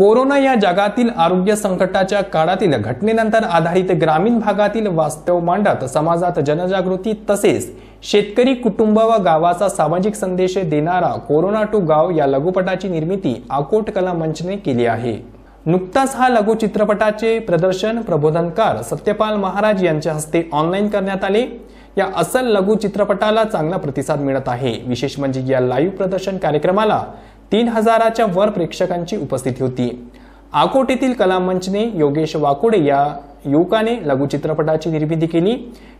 corona या जगातील आरोग्य संकटाच्या काळातील घटनेनंतर आधारित ग्रामीण भागातील वास्तव मांडत समाजात जनजागृती तसेच शेतकरी कुटुंब व गावाचा सामाजिक संदेश देणारा कोरोना टू गाव या लघुपटाची निर्मिती आकोट कला मंचने केली आहे नुकताच हा लघु चित्रपटाचे प्रदर्शन प्रबोधनकार सत्यपाल महाराज यांच्या हस्ते ऑनलाईन करण्यात आले या असल लघु चित्रपटाला चांगला प्रतिसाद मिळत आहे विशेष म्हणजे या लाईव्ह प्रदर्शन कार्यक्रमाला तीन हजाराच्या वर प्रेक्षकांची उपस्थिती होती आकोटेतील कलामंचने योगेश वाकोडे या युवकाने लघुचित्रपटाची निर्मिती केली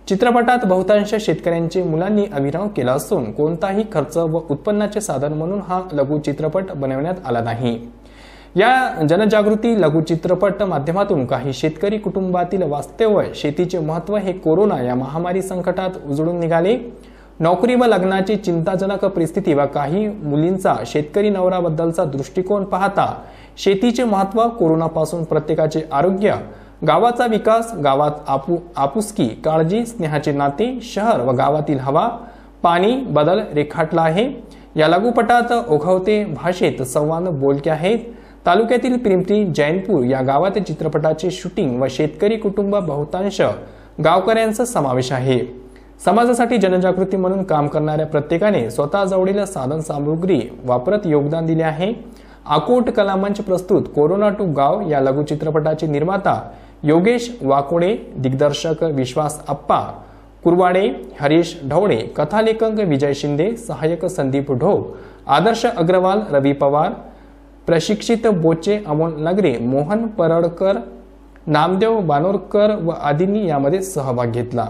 चित्रपटात बहुतांश शेतकऱ्यांचे मुलांनी अभिनव केला असून कोणताही खर्च व उत्पन्नाचे साधन म्हणून हा लघुचित्रपट बनवण्यात आला नाही या जनजागृती लघुचित्रपट माध्यमातून काही शेतकरी कुटुंबातील वास्तव्य शेतीचे महत्त्व हे कोरोना या महामारी संकटात उजळून निघाले नोकरी व लग्नाची चिंताजनक परिस्थिती व काही मुलींचा शेतकरी नवराबद्दलचा दृष्टिकोन पाहता शेतीचे महत्त्व कोरोनापासून प्रत्येकाचे आरोग्य गावाचा विकास गावात आपु आपुसकी काळजी स्नेहाचे नाते शहर व गावातील हवा पाणी बदल रेखाटला आहे या लघुपटात ओघवते भाषेत संवाद बोलके आहेत तालुक्यातील प्रेमती जैनपूर या गावात चित्रपटाचे शूटिंग व शेतकरी कुटुंब बहुतांश गावकऱ्यांचा समावेश आहे समाजासाठी जनजागृती म्हणून काम करणाऱ्या प्रत्येकाने स्वतःजवळील साधन सामुग्री वापरत योगदान दिले आहे आकोट कलामंच प्रस्तुत कोरोना टू गाव या लघुचित्रपटाचे निर्माता योगेश वाकोडे दिग्दर्शक विश्वास अप्पा कुरवाडे हरीश ढवळे कथालेखक विजय शिंदे सहाय्यक संदीप ढोक आदर्श अग्रवाल रवी पवार प्रशिक्षित बोचे अमोल नगरे मोहन परडकर नामदेव बानोरकर व आदींनी यामध्ये सहभाग घेतला